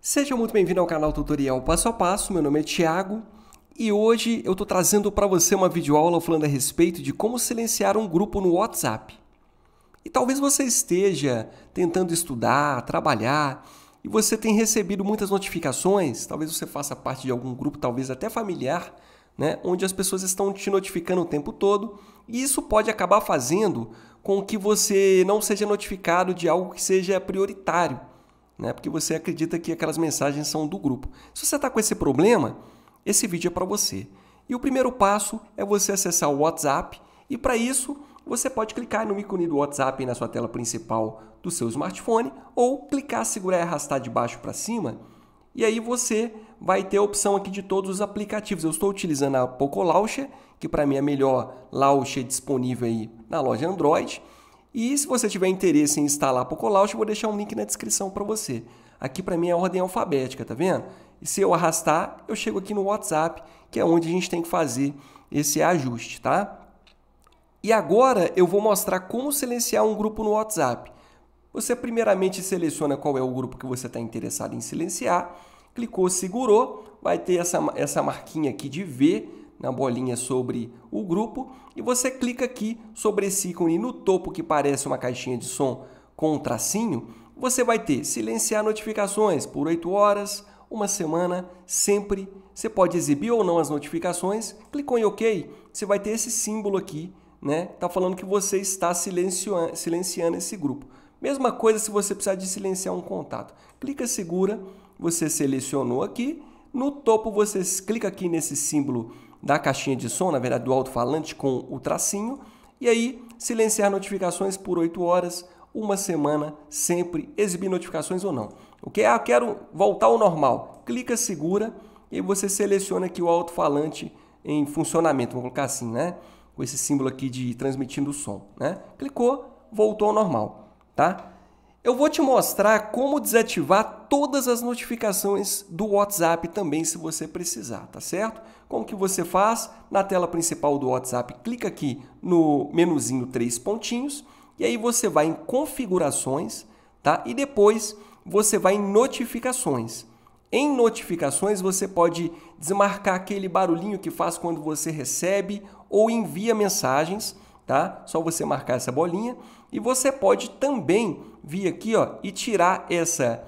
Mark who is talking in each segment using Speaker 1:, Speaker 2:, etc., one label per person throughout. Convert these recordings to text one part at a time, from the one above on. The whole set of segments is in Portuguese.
Speaker 1: Seja muito bem-vindo ao canal Tutorial Passo a Passo, meu nome é Thiago e hoje eu estou trazendo para você uma videoaula falando a respeito de como silenciar um grupo no WhatsApp. E talvez você esteja tentando estudar, trabalhar e você tem recebido muitas notificações, talvez você faça parte de algum grupo, talvez até familiar, né, onde as pessoas estão te notificando o tempo todo e isso pode acabar fazendo com que você não seja notificado de algo que seja prioritário né? Porque você acredita que aquelas mensagens são do grupo. Se você está com esse problema, esse vídeo é para você. E o primeiro passo é você acessar o WhatsApp e para isso você pode clicar no ícone do WhatsApp na sua tela principal do seu smartphone ou clicar, segurar e arrastar de baixo para cima e aí você vai ter a opção aqui de todos os aplicativos. Eu estou utilizando a Poco Launcher, que para mim é a melhor launcher disponível aí na loja Android. E se você tiver interesse em instalar Pocolaut, eu vou deixar um link na descrição para você. Aqui para mim é a ordem alfabética, tá vendo? E se eu arrastar, eu chego aqui no WhatsApp, que é onde a gente tem que fazer esse ajuste, tá? E agora eu vou mostrar como silenciar um grupo no WhatsApp. Você primeiramente seleciona qual é o grupo que você está interessado em silenciar, clicou, segurou, vai ter essa, essa marquinha aqui de V, na bolinha sobre o grupo e você clica aqui sobre esse ícone no topo que parece uma caixinha de som com um tracinho, você vai ter silenciar notificações por 8 horas, uma semana, sempre. Você pode exibir ou não as notificações. Clicou em OK, você vai ter esse símbolo aqui, né? Tá falando que você está silenciando, silenciando esse grupo. Mesma coisa se você precisar de silenciar um contato. Clica segura, você selecionou aqui. No topo você clica aqui nesse símbolo da caixinha de som, na verdade do alto-falante com o tracinho, e aí silenciar notificações por 8 horas, uma semana, sempre exibir notificações ou não. O que é? Ah, quero voltar ao normal. Clica, segura e você seleciona aqui o alto-falante em funcionamento, vamos colocar assim, né? Com esse símbolo aqui de transmitindo o som, né? Clicou, voltou ao normal, tá? Eu vou te mostrar como desativar todas as notificações do WhatsApp também se você precisar, tá certo? Como que você faz? Na tela principal do WhatsApp, clica aqui no menuzinho três pontinhos e aí você vai em configurações, tá? E depois você vai em notificações. Em notificações você pode desmarcar aquele barulhinho que faz quando você recebe ou envia mensagens tá? Só você marcar essa bolinha e você pode também vir aqui, ó, e tirar essa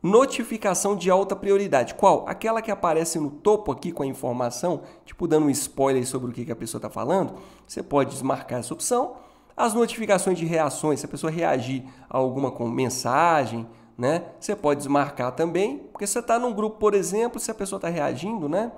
Speaker 1: notificação de alta prioridade. Qual? Aquela que aparece no topo aqui com a informação, tipo dando um spoiler sobre o que a pessoa está falando. Você pode desmarcar essa opção. As notificações de reações, se a pessoa reagir a alguma com mensagem, né? Você pode desmarcar também, porque você está num grupo, por exemplo, se a pessoa está reagindo, né?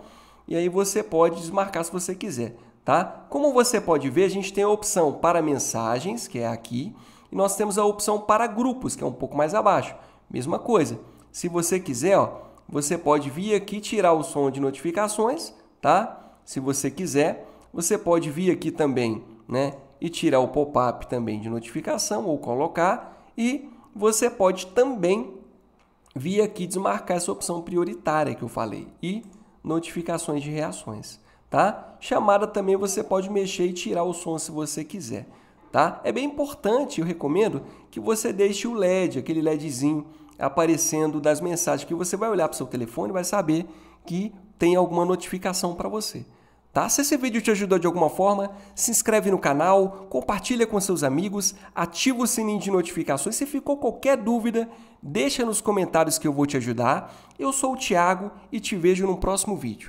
Speaker 1: E aí você pode desmarcar se você quiser. Tá? Como você pode ver, a gente tem a opção para mensagens, que é aqui, e nós temos a opção para grupos, que é um pouco mais abaixo. Mesma coisa. Se você quiser, ó, você pode vir aqui tirar o som de notificações, tá? Se você quiser, você pode vir aqui também, né? E tirar o pop-up também de notificação ou colocar. E você pode também vir aqui desmarcar essa opção prioritária que eu falei e notificações de reações tá? Chamada também você pode mexer e tirar o som se você quiser, tá? É bem importante, eu recomendo, que você deixe o LED, aquele LEDzinho aparecendo das mensagens, que você vai olhar para o seu telefone e vai saber que tem alguma notificação para você. Tá? Se esse vídeo te ajudou de alguma forma, se inscreve no canal, compartilha com seus amigos, ativa o sininho de notificações. Se ficou qualquer dúvida, deixa nos comentários que eu vou te ajudar. Eu sou o Thiago e te vejo no próximo vídeo.